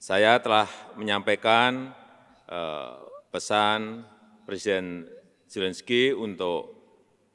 Saya telah menyampaikan eh, pesan Presiden Zelensky untuk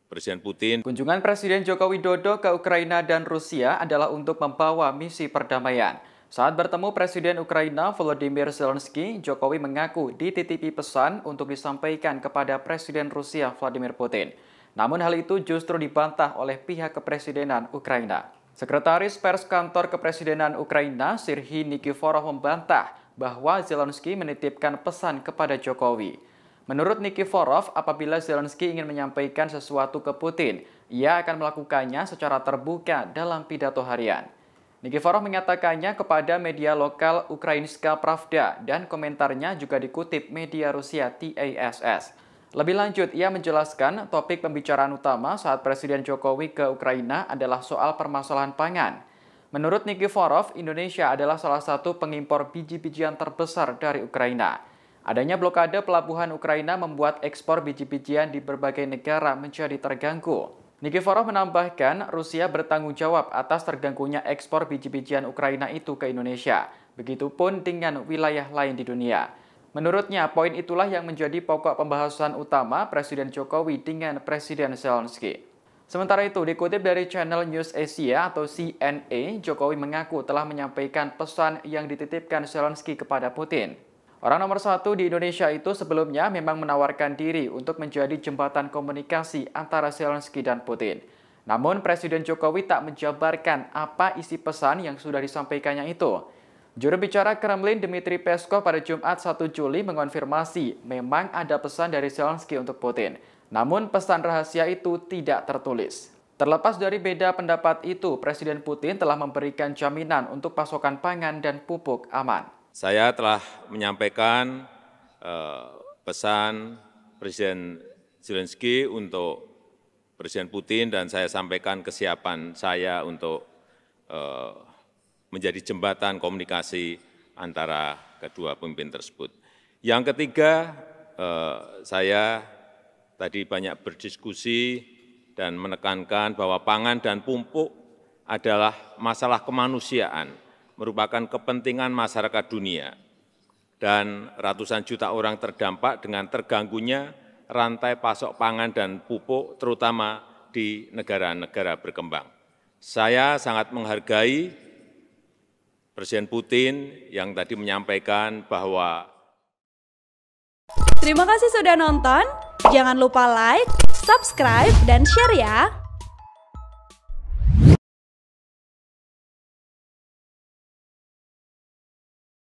Presiden Putin. Kunjungan Presiden Joko Widodo ke Ukraina dan Rusia adalah untuk membawa misi perdamaian. Saat bertemu Presiden Ukraina Volodymyr Zelensky, Jokowi mengaku dititipi pesan untuk disampaikan kepada Presiden Rusia Vladimir Putin. Namun hal itu justru dibantah oleh pihak kepresidenan Ukraina. Sekretaris Pers Kantor Kepresidenan Ukraina, Sirhi Nikiforov membantah bahwa Zelensky menitipkan pesan kepada Jokowi. Menurut Nikiforov, apabila Zelensky ingin menyampaikan sesuatu ke Putin, ia akan melakukannya secara terbuka dalam pidato harian. Nikiforov mengatakannya kepada media lokal Ukrainska Pravda dan komentarnya juga dikutip media Rusia TASS. Lebih lanjut, ia menjelaskan topik pembicaraan utama saat Presiden Jokowi ke Ukraina adalah soal permasalahan pangan. Menurut Nikiforov, Indonesia adalah salah satu pengimpor biji-bijian terbesar dari Ukraina. Adanya blokade pelabuhan Ukraina membuat ekspor biji-bijian di berbagai negara menjadi terganggu. Nikiforov menambahkan, Rusia bertanggung jawab atas terganggunya ekspor biji-bijian Ukraina itu ke Indonesia. Begitupun dengan wilayah lain di dunia. Menurutnya, poin itulah yang menjadi pokok pembahasan utama Presiden Jokowi dengan Presiden Zelensky. Sementara itu, dikutip dari channel News Asia atau CNA, Jokowi mengaku telah menyampaikan pesan yang dititipkan Zelensky kepada Putin. Orang nomor satu di Indonesia itu sebelumnya memang menawarkan diri untuk menjadi jembatan komunikasi antara Zelensky dan Putin. Namun, Presiden Jokowi tak menjabarkan apa isi pesan yang sudah disampaikannya itu. Juru bicara Kremlin Dmitry Peskov pada Jumat 1 Juli mengonfirmasi memang ada pesan dari Zelensky untuk Putin. Namun pesan rahasia itu tidak tertulis. Terlepas dari beda pendapat itu, Presiden Putin telah memberikan jaminan untuk pasokan pangan dan pupuk aman. Saya telah menyampaikan eh, pesan Presiden Zelensky untuk Presiden Putin dan saya sampaikan kesiapan saya untuk eh, menjadi jembatan komunikasi antara kedua pemimpin tersebut. Yang ketiga, eh, saya tadi banyak berdiskusi dan menekankan bahwa pangan dan pupuk adalah masalah kemanusiaan, merupakan kepentingan masyarakat dunia. Dan ratusan juta orang terdampak dengan terganggunya rantai pasok pangan dan pupuk, terutama di negara-negara berkembang. Saya sangat menghargai Presiden Putin yang tadi menyampaikan bahwa Terima kasih sudah nonton. Jangan lupa like, subscribe, dan share ya.